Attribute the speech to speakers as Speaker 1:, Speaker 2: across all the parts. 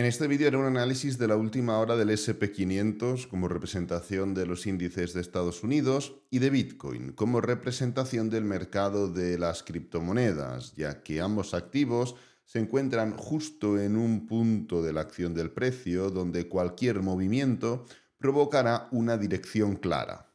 Speaker 1: En este vídeo haré un análisis de la última hora del SP500 como representación de los índices de Estados Unidos y de Bitcoin como representación del mercado de las criptomonedas, ya que ambos activos se encuentran justo en un punto de la acción del precio donde cualquier movimiento provocará una dirección clara.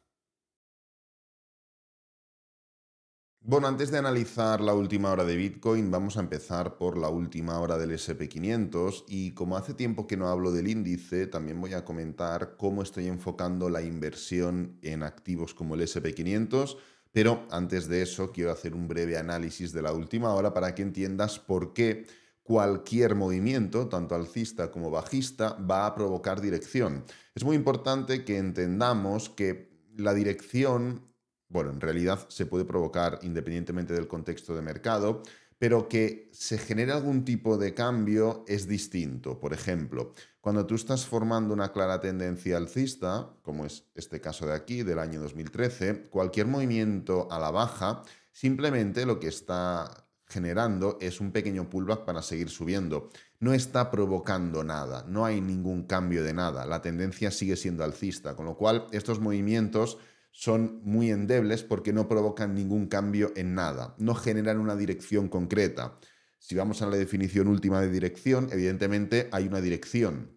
Speaker 1: Bueno, antes de analizar la última hora de Bitcoin, vamos a empezar por la última hora del SP500 y como hace tiempo que no hablo del índice, también voy a comentar cómo estoy enfocando la inversión en activos como el SP500, pero antes de eso quiero hacer un breve análisis de la última hora para que entiendas por qué cualquier movimiento, tanto alcista como bajista, va a provocar dirección. Es muy importante que entendamos que la dirección bueno, en realidad se puede provocar independientemente del contexto de mercado, pero que se genere algún tipo de cambio es distinto. Por ejemplo, cuando tú estás formando una clara tendencia alcista, como es este caso de aquí, del año 2013, cualquier movimiento a la baja simplemente lo que está generando es un pequeño pullback para seguir subiendo. No está provocando nada, no hay ningún cambio de nada, la tendencia sigue siendo alcista, con lo cual estos movimientos son muy endebles porque no provocan ningún cambio en nada, no generan una dirección concreta. Si vamos a la definición última de dirección, evidentemente hay una dirección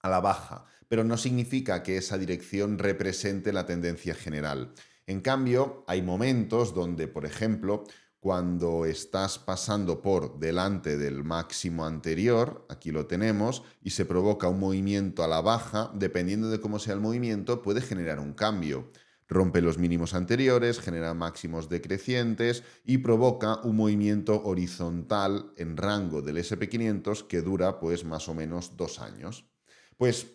Speaker 1: a la baja, pero no significa que esa dirección represente la tendencia general. En cambio, hay momentos donde, por ejemplo, cuando estás pasando por delante del máximo anterior, aquí lo tenemos, y se provoca un movimiento a la baja, dependiendo de cómo sea el movimiento, puede generar un cambio. Rompe los mínimos anteriores, genera máximos decrecientes y provoca un movimiento horizontal en rango del SP500 que dura pues más o menos dos años. Pues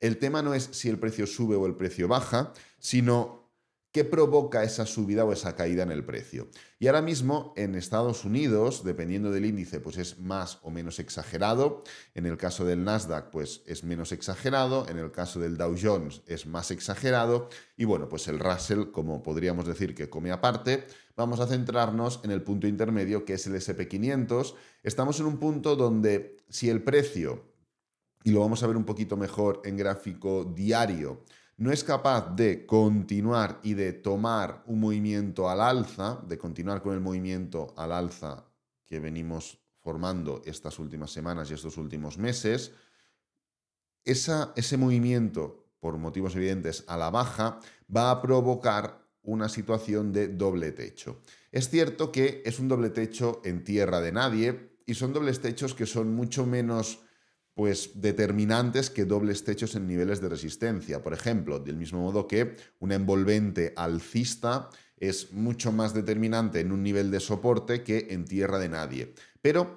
Speaker 1: el tema no es si el precio sube o el precio baja, sino ¿Qué provoca esa subida o esa caída en el precio. Y ahora mismo en Estados Unidos, dependiendo del índice, pues es más o menos exagerado. En el caso del Nasdaq, pues es menos exagerado. En el caso del Dow Jones es más exagerado. Y bueno, pues el Russell, como podríamos decir que come aparte, vamos a centrarnos en el punto intermedio que es el SP500. Estamos en un punto donde si el precio, y lo vamos a ver un poquito mejor en gráfico diario, no es capaz de continuar y de tomar un movimiento al alza, de continuar con el movimiento al alza que venimos formando estas últimas semanas y estos últimos meses, esa, ese movimiento, por motivos evidentes, a la baja, va a provocar una situación de doble techo. Es cierto que es un doble techo en tierra de nadie y son dobles techos que son mucho menos pues determinantes que dobles techos en niveles de resistencia. Por ejemplo, del mismo modo que una envolvente alcista es mucho más determinante en un nivel de soporte que en tierra de nadie. Pero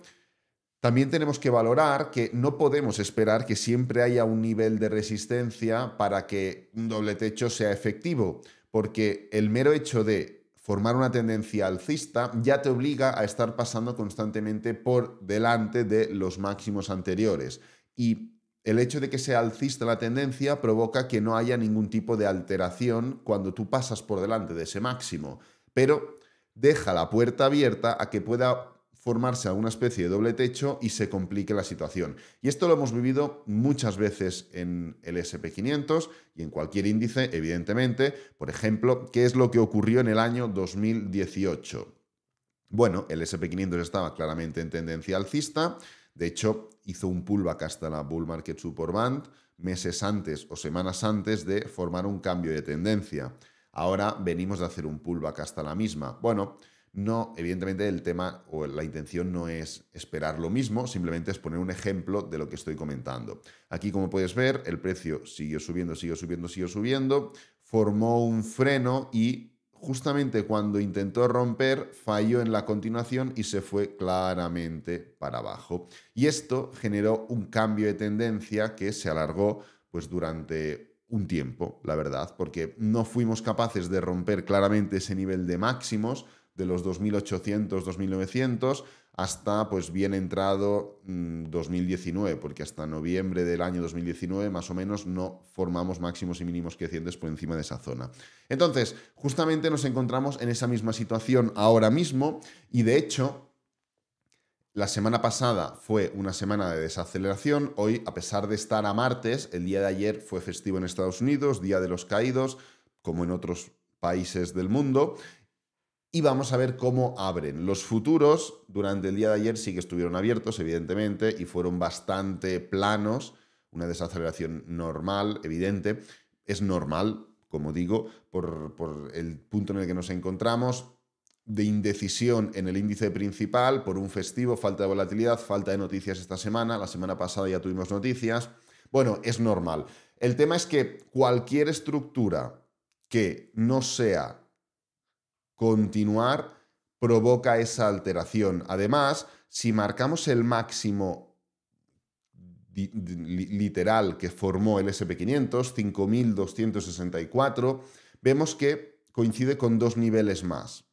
Speaker 1: también tenemos que valorar que no podemos esperar que siempre haya un nivel de resistencia para que un doble techo sea efectivo, porque el mero hecho de formar una tendencia alcista ya te obliga a estar pasando constantemente por delante de los máximos anteriores y el hecho de que sea alcista la tendencia provoca que no haya ningún tipo de alteración cuando tú pasas por delante de ese máximo, pero deja la puerta abierta a que pueda formarse alguna especie de doble techo y se complique la situación. Y esto lo hemos vivido muchas veces en el SP500 y en cualquier índice, evidentemente. Por ejemplo, ¿qué es lo que ocurrió en el año 2018? Bueno, el SP500 estaba claramente en tendencia alcista, de hecho, hizo un pullback hasta la bull market superband meses antes o semanas antes de formar un cambio de tendencia. Ahora venimos de hacer un pullback hasta la misma. Bueno, no, evidentemente el tema o la intención no es esperar lo mismo, simplemente es poner un ejemplo de lo que estoy comentando. Aquí, como puedes ver, el precio siguió subiendo, siguió subiendo, siguió subiendo, formó un freno y justamente cuando intentó romper, falló en la continuación y se fue claramente para abajo. Y esto generó un cambio de tendencia que se alargó pues durante un tiempo, la verdad, porque no fuimos capaces de romper claramente ese nivel de máximos de los 2800, 2900 hasta pues bien entrado 2019, mm, porque hasta noviembre del año 2019 más o menos no formamos máximos y mínimos crecientes por encima de esa zona. Entonces, justamente nos encontramos en esa misma situación ahora mismo y de hecho la semana pasada fue una semana de desaceleración, hoy a pesar de estar a martes, el día de ayer fue festivo en Estados Unidos, Día de los Caídos, como en otros países del mundo, y vamos a ver cómo abren. Los futuros durante el día de ayer sí que estuvieron abiertos, evidentemente, y fueron bastante planos, una desaceleración normal, evidente. Es normal, como digo, por, por, el punto en el que nos encontramos de indecisión en el índice principal, por un festivo, falta de volatilidad, falta de noticias esta semana, la semana pasada ya tuvimos noticias. Bueno, es normal. El tema es que cualquier estructura que no sea continuar provoca esa alteración. Además, si marcamos el máximo literal que formó el SP500, 5264, vemos que coincide con dos niveles más.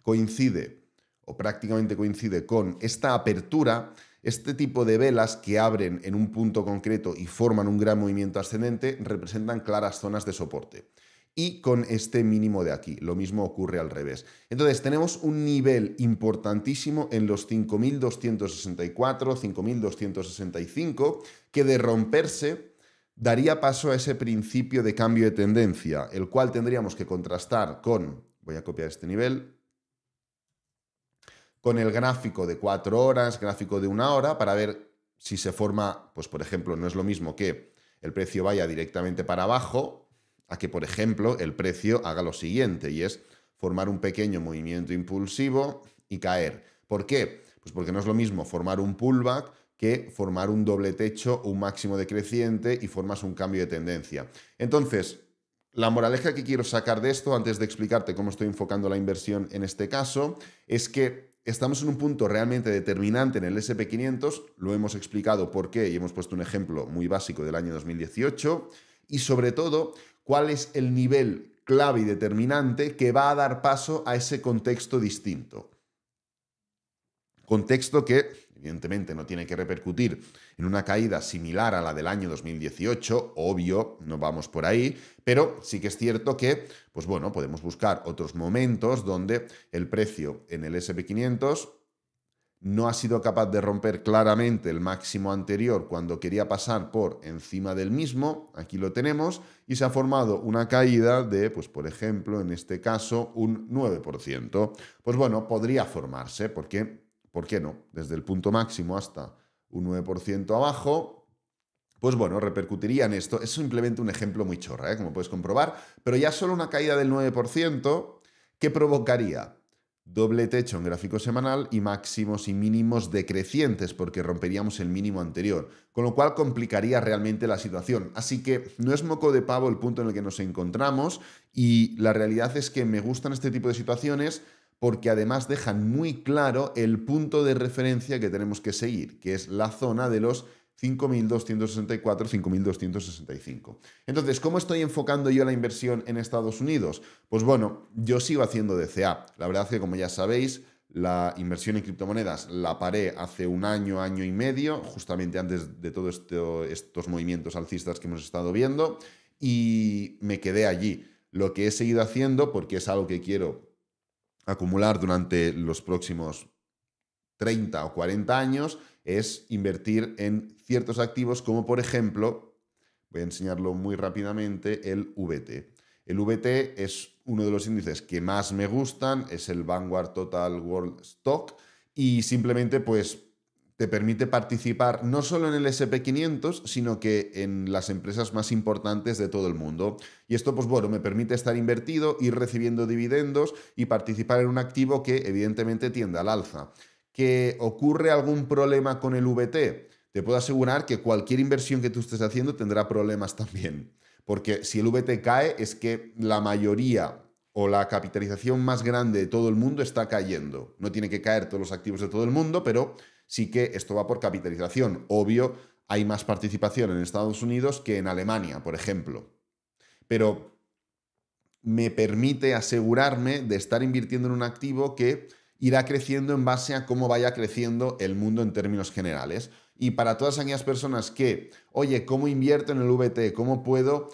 Speaker 1: Coincide, o prácticamente coincide, con esta apertura, este tipo de velas que abren en un punto concreto y forman un gran movimiento ascendente, representan claras zonas de soporte y con este mínimo de aquí. Lo mismo ocurre al revés. Entonces tenemos un nivel importantísimo en los 5.264, 5.265, que de romperse daría paso a ese principio de cambio de tendencia, el cual tendríamos que contrastar con, voy a copiar este nivel, con el gráfico de cuatro horas, gráfico de una hora, para ver si se forma, pues por ejemplo, no es lo mismo que el precio vaya directamente para abajo a que, por ejemplo, el precio haga lo siguiente, y es formar un pequeño movimiento impulsivo y caer. ¿Por qué? Pues porque no es lo mismo formar un pullback que formar un doble techo, un máximo decreciente y formas un cambio de tendencia. Entonces, la moraleja que quiero sacar de esto, antes de explicarte cómo estoy enfocando la inversión en este caso, es que estamos en un punto realmente determinante en el SP500, lo hemos explicado por qué y hemos puesto un ejemplo muy básico del año 2018 y sobre todo cuál es el nivel clave y determinante que va a dar paso a ese contexto distinto. Contexto que, evidentemente, no tiene que repercutir en una caída similar a la del año 2018, obvio, no vamos por ahí, pero sí que es cierto que, pues bueno, podemos buscar otros momentos donde el precio en el SP500 no ha sido capaz de romper claramente el máximo anterior cuando quería pasar por encima del mismo, aquí lo tenemos, y se ha formado una caída de, pues por ejemplo, en este caso, un 9%. Pues bueno, podría formarse, ¿por qué no? Desde el punto máximo hasta un 9% abajo, pues bueno, repercutiría en esto. Es simplemente un ejemplo muy chorra, ¿eh? como puedes comprobar, pero ya solo una caída del 9%, que provocaría? doble techo en gráfico semanal y máximos y mínimos decrecientes porque romperíamos el mínimo anterior, con lo cual complicaría realmente la situación. Así que no es moco de pavo el punto en el que nos encontramos y la realidad es que me gustan este tipo de situaciones porque además dejan muy claro el punto de referencia que tenemos que seguir, que es la zona de los 5.264, 5.265. Entonces, ¿cómo estoy enfocando yo la inversión en Estados Unidos? Pues bueno, yo sigo haciendo DCA. La verdad es que, como ya sabéis, la inversión en criptomonedas la paré hace un año, año y medio, justamente antes de todos estos movimientos alcistas que hemos estado viendo, y me quedé allí. Lo que he seguido haciendo, porque es algo que quiero acumular durante los próximos 30 o 40 años es invertir en ciertos activos como por ejemplo, voy a enseñarlo muy rápidamente, el VT. El VT es uno de los índices que más me gustan, es el Vanguard Total World Stock y simplemente pues te permite participar no solo en el SP500, sino que en las empresas más importantes de todo el mundo. Y esto, pues bueno, me permite estar invertido, ir recibiendo dividendos y participar en un activo que evidentemente tiende al alza que ocurre algún problema con el VT, te puedo asegurar que cualquier inversión que tú estés haciendo tendrá problemas también. Porque si el VT cae es que la mayoría o la capitalización más grande de todo el mundo está cayendo. No tiene que caer todos los activos de todo el mundo, pero sí que esto va por capitalización. Obvio, hay más participación en Estados Unidos que en Alemania, por ejemplo. Pero me permite asegurarme de estar invirtiendo en un activo que irá creciendo en base a cómo vaya creciendo el mundo en términos generales. Y para todas aquellas personas que, oye, ¿cómo invierto en el VT? ¿Cómo puedo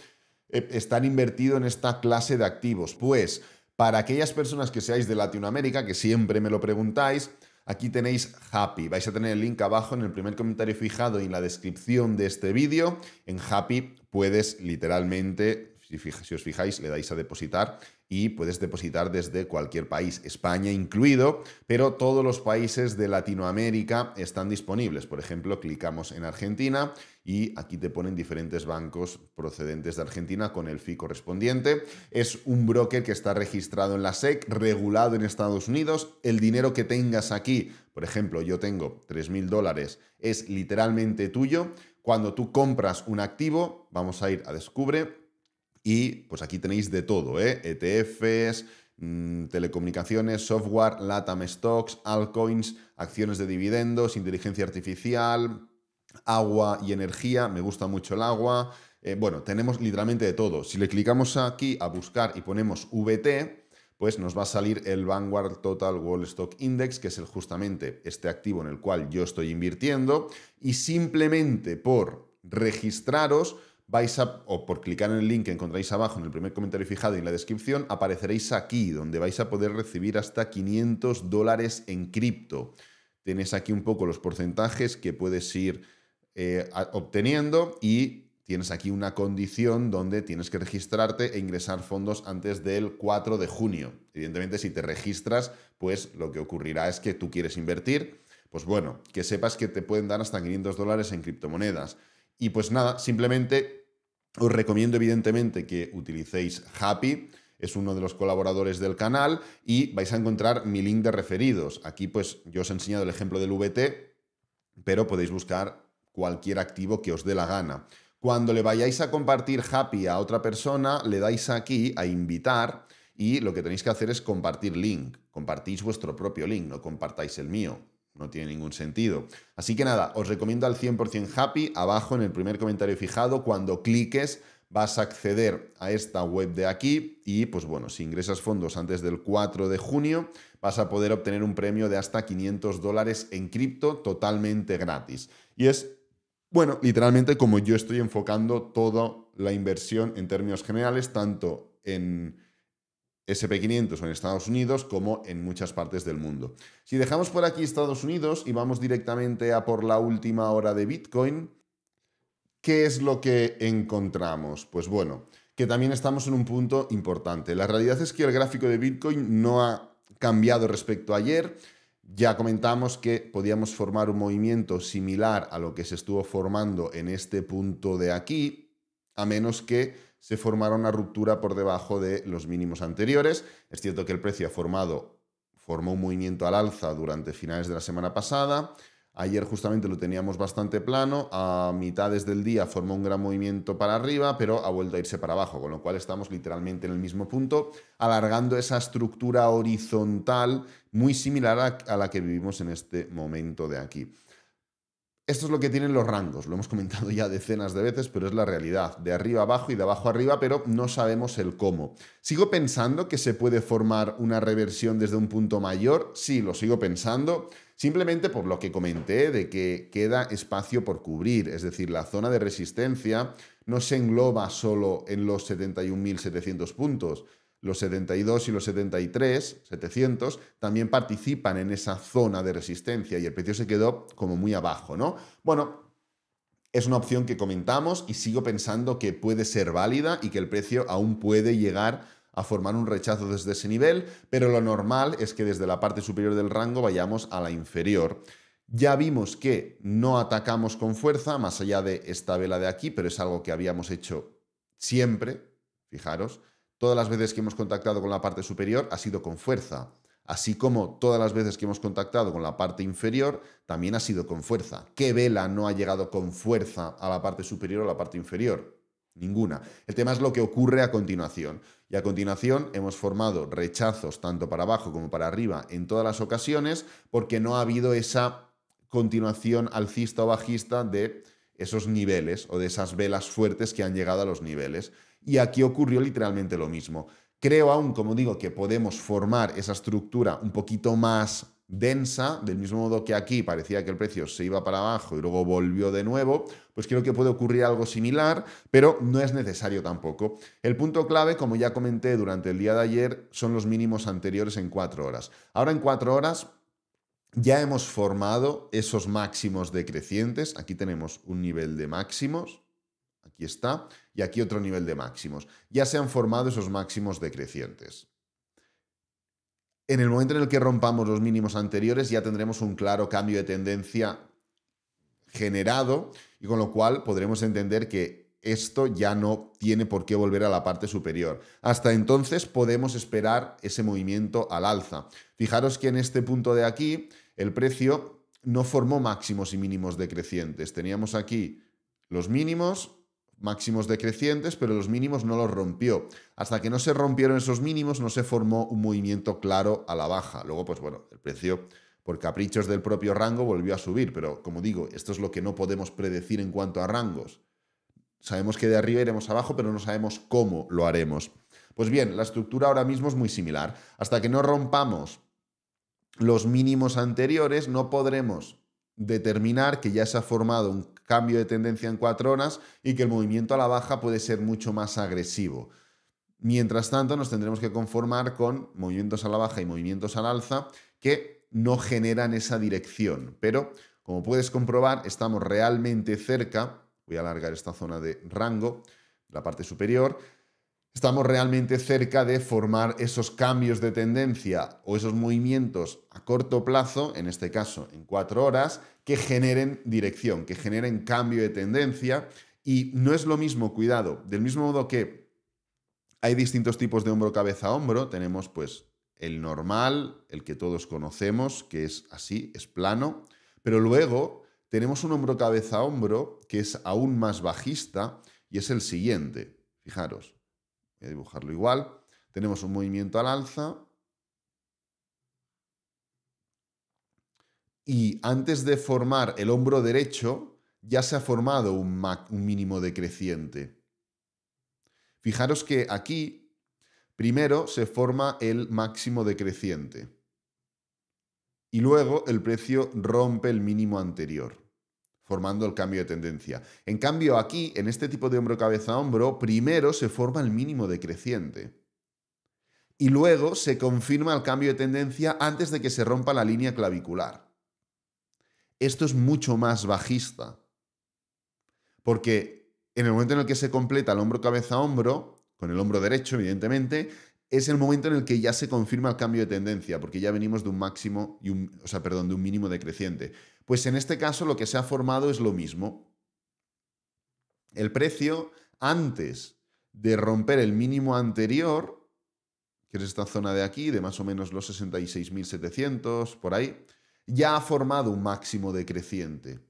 Speaker 1: eh, estar invertido en esta clase de activos? Pues para aquellas personas que seáis de Latinoamérica, que siempre me lo preguntáis, aquí tenéis Happy. Vais a tener el link abajo en el primer comentario fijado y en la descripción de este vídeo. En Happy puedes literalmente si, os fijáis, le dais a depositar y puedes depositar desde cualquier país, España incluido, pero todos los países de Latinoamérica están disponibles. Por ejemplo, clicamos en Argentina y aquí te ponen diferentes bancos procedentes de Argentina con el FI correspondiente. Es un broker que está registrado en la SEC, regulado en Estados Unidos. El dinero que tengas aquí, por ejemplo, yo tengo 3.000 dólares, es literalmente tuyo. Cuando tú compras un activo, vamos a ir a Descubre, y pues aquí tenéis de todo, ¿eh? ETFs, mm, telecomunicaciones, software, LATAM stocks, altcoins, acciones de dividendos, inteligencia artificial, agua y energía. Me gusta mucho el agua. Eh, bueno, tenemos literalmente de todo. Si le clicamos aquí a buscar y ponemos VT, pues nos va a salir el Vanguard Total Wall Stock Index, que es el, justamente este activo en el cual yo estoy invirtiendo. Y simplemente por registraros, vais a, o por clicar en el link que encontráis abajo en el primer comentario fijado y en la descripción, apareceréis aquí, donde vais a poder recibir hasta 500 dólares en cripto. Tienes aquí un poco los porcentajes que puedes ir eh, obteniendo y tienes aquí una condición donde tienes que registrarte e ingresar fondos antes del 4 de junio. Evidentemente, si te registras, pues lo que ocurrirá es que tú quieres invertir. Pues bueno, que sepas que te pueden dar hasta 500 dólares en criptomonedas. Y pues nada, simplemente os recomiendo evidentemente que utilicéis Happy es uno de los colaboradores del canal y vais a encontrar mi link de referidos. Aquí pues yo os he enseñado el ejemplo del VT, pero podéis buscar cualquier activo que os dé la gana. Cuando le vayáis a compartir Happy a otra persona, le dais aquí a invitar y lo que tenéis que hacer es compartir link. Compartís vuestro propio link, no compartáis el mío no tiene ningún sentido. Así que nada, os recomiendo al 100% Happy. Abajo en el primer comentario fijado, cuando cliques, vas a acceder a esta web de aquí y pues bueno, si ingresas fondos antes del 4 de junio, vas a poder obtener un premio de hasta 500 dólares en cripto totalmente gratis. Y es, bueno, literalmente como yo estoy enfocando toda la inversión en términos generales, tanto en SP500 en Estados Unidos como en muchas partes del mundo. Si dejamos por aquí Estados Unidos y vamos directamente a por la última hora de Bitcoin, ¿qué es lo que encontramos? Pues bueno, que también estamos en un punto importante. La realidad es que el gráfico de Bitcoin no ha cambiado respecto a ayer. Ya comentamos que podíamos formar un movimiento similar a lo que se estuvo formando en este punto de aquí, a menos que se formará una ruptura por debajo de los mínimos anteriores. Es cierto que el precio ha formado, formó un movimiento al alza durante finales de la semana pasada. Ayer justamente lo teníamos bastante plano, a mitades del día formó un gran movimiento para arriba, pero ha vuelto a irse para abajo, con lo cual estamos literalmente en el mismo punto, alargando esa estructura horizontal muy similar a, la que vivimos en este momento de aquí. Esto es lo que tienen los rangos, lo hemos comentado ya decenas de veces, pero es la realidad, de arriba abajo y de abajo arriba, pero no sabemos el cómo. ¿Sigo pensando que se puede formar una reversión desde un punto mayor? Sí, lo sigo pensando, simplemente por lo que comenté de que queda espacio por cubrir, es decir, la zona de resistencia no se engloba solo en los 71.700 puntos, los 72 y los 73, 700, también participan en esa zona de resistencia y el precio se quedó como muy abajo, ¿no? Bueno, es una opción que comentamos y sigo pensando que puede ser válida y que el precio aún puede llegar a formar un rechazo desde ese nivel, pero lo normal es que desde la parte superior del rango vayamos a la inferior. Ya vimos que no atacamos con fuerza, más allá de esta vela de aquí, pero es algo que habíamos hecho siempre, fijaros, Todas las veces que hemos contactado con la parte superior ha sido con fuerza, así como todas las veces que hemos contactado con la parte inferior también ha sido con fuerza. ¿Qué vela no ha llegado con fuerza a la parte superior o a la parte inferior? Ninguna. El tema es lo que ocurre a continuación. Y a continuación hemos formado rechazos tanto para abajo como para arriba en todas las ocasiones porque no ha habido esa continuación alcista o bajista de esos niveles o de esas velas fuertes que han llegado a los niveles. Y aquí ocurrió literalmente lo mismo. Creo aún, como digo, que podemos formar esa estructura un poquito más densa, del mismo modo que aquí parecía que el precio se iba para abajo y luego volvió de nuevo, pues creo que puede ocurrir algo similar, pero no es necesario tampoco. El punto clave, como ya comenté durante el día de ayer, son los mínimos anteriores en cuatro horas. Ahora en cuatro horas ya hemos formado esos máximos decrecientes. Aquí tenemos un nivel de máximos, aquí está, y aquí otro nivel de máximos. Ya se han formado esos máximos decrecientes. En el momento en el que rompamos los mínimos anteriores ya tendremos un claro cambio de tendencia generado y con lo cual podremos entender que esto ya no tiene por qué volver a la parte superior. Hasta entonces podemos esperar ese movimiento al alza. Fijaros que en este punto de aquí el precio no formó máximos y mínimos decrecientes. Teníamos aquí los mínimos máximos decrecientes, pero los mínimos no los rompió. Hasta que no se rompieron esos mínimos, no se formó un movimiento claro a la baja. Luego, pues bueno, el precio por caprichos del propio rango volvió a subir, pero como digo, esto es lo que no podemos predecir en cuanto a rangos. Sabemos que de arriba iremos abajo, pero no sabemos cómo lo haremos. Pues bien, la estructura ahora mismo es muy similar. Hasta que no rompamos los mínimos anteriores, no podremos determinar que ya se ha formado un cambio de tendencia en cuatro horas y que el movimiento a la baja puede ser mucho más agresivo. Mientras tanto, nos tendremos que conformar con movimientos a la baja y movimientos al alza que no generan esa dirección. Pero, como puedes comprobar, estamos realmente cerca, voy a alargar esta zona de rango, la parte superior, estamos realmente cerca de formar esos cambios de tendencia o esos movimientos a corto plazo, en este caso en cuatro horas, que generen dirección, que generen cambio de tendencia. Y no es lo mismo, cuidado, del mismo modo que hay distintos tipos de hombro cabeza a hombro, tenemos pues el normal, el que todos conocemos, que es así, es plano, pero luego tenemos un hombro cabeza a hombro que es aún más bajista y es el siguiente, fijaros, Voy a dibujarlo igual. Tenemos un movimiento al alza. Y antes de formar el hombro derecho, ya se ha formado un, un mínimo decreciente. Fijaros que aquí, primero se forma el máximo decreciente. Y luego el precio rompe el mínimo anterior formando el cambio de tendencia. En cambio, aquí, en este tipo de hombro cabeza hombro, primero se forma el mínimo decreciente. Y luego se confirma el cambio de tendencia antes de que se rompa la línea clavicular. Esto es mucho más bajista. Porque en el momento en el que se completa el hombro cabeza hombro, con el hombro derecho, evidentemente, es el momento en el que ya se confirma el cambio de tendencia, porque ya venimos de un máximo y sea, perdón, de un mínimo decreciente. Pues en este caso lo que se ha formado es lo mismo. El precio antes de romper el mínimo anterior, que es esta zona de aquí, de más o menos los 66.700 por ahí, ya ha formado un máximo decreciente.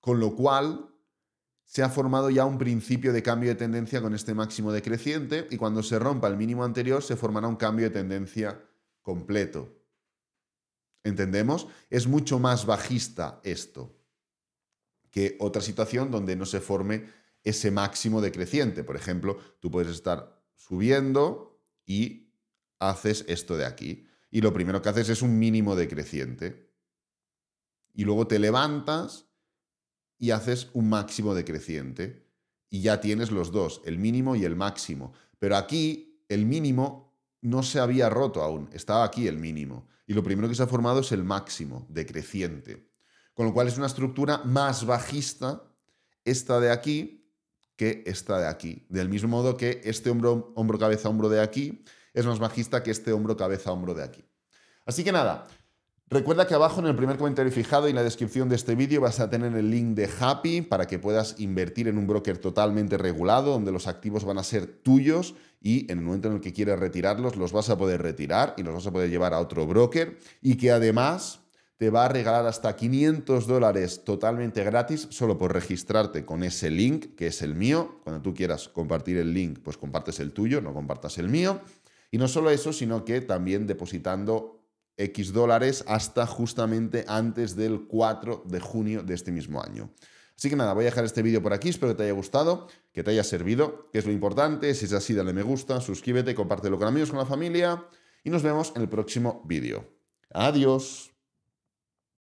Speaker 1: Con lo cual, se ha formado ya un principio de cambio de tendencia con este máximo decreciente y cuando se rompa el mínimo anterior se formará un cambio de tendencia completo. ¿Entendemos? Es mucho más bajista esto que otra situación donde no se forme ese máximo decreciente. Por ejemplo, tú puedes estar subiendo y haces esto de aquí. Y lo primero que haces es un mínimo decreciente. Y luego te levantas y haces un máximo decreciente y ya tienes los dos, el mínimo y el máximo. Pero aquí el mínimo no se había roto aún, estaba aquí el mínimo. Y lo primero que se ha formado es el máximo decreciente. Con lo cual es una estructura más bajista esta de aquí que esta de aquí. Del mismo modo que este hombro, hombro cabeza, hombro de aquí es más bajista que este hombro, cabeza, hombro de aquí. Así que nada, Recuerda que abajo en el primer comentario fijado y en la descripción de este vídeo vas a tener el link de Happy para que puedas invertir en un broker totalmente regulado donde los activos van a ser tuyos y en el momento en el que quieras retirarlos los vas a poder retirar y los vas a poder llevar a otro broker y que además te va a regalar hasta 500 dólares totalmente gratis solo por registrarte con ese link que es el mío. Cuando tú quieras compartir el link pues compartes el tuyo, no compartas el mío. Y no solo eso, sino que también depositando X dólares hasta justamente antes del 4 de junio de este mismo año. Así que nada, voy a dejar este vídeo por aquí, espero que te haya gustado, que te haya servido, que es lo importante, si es así dale me gusta, suscríbete, compártelo con amigos, con la familia y nos vemos en el próximo vídeo. Adiós.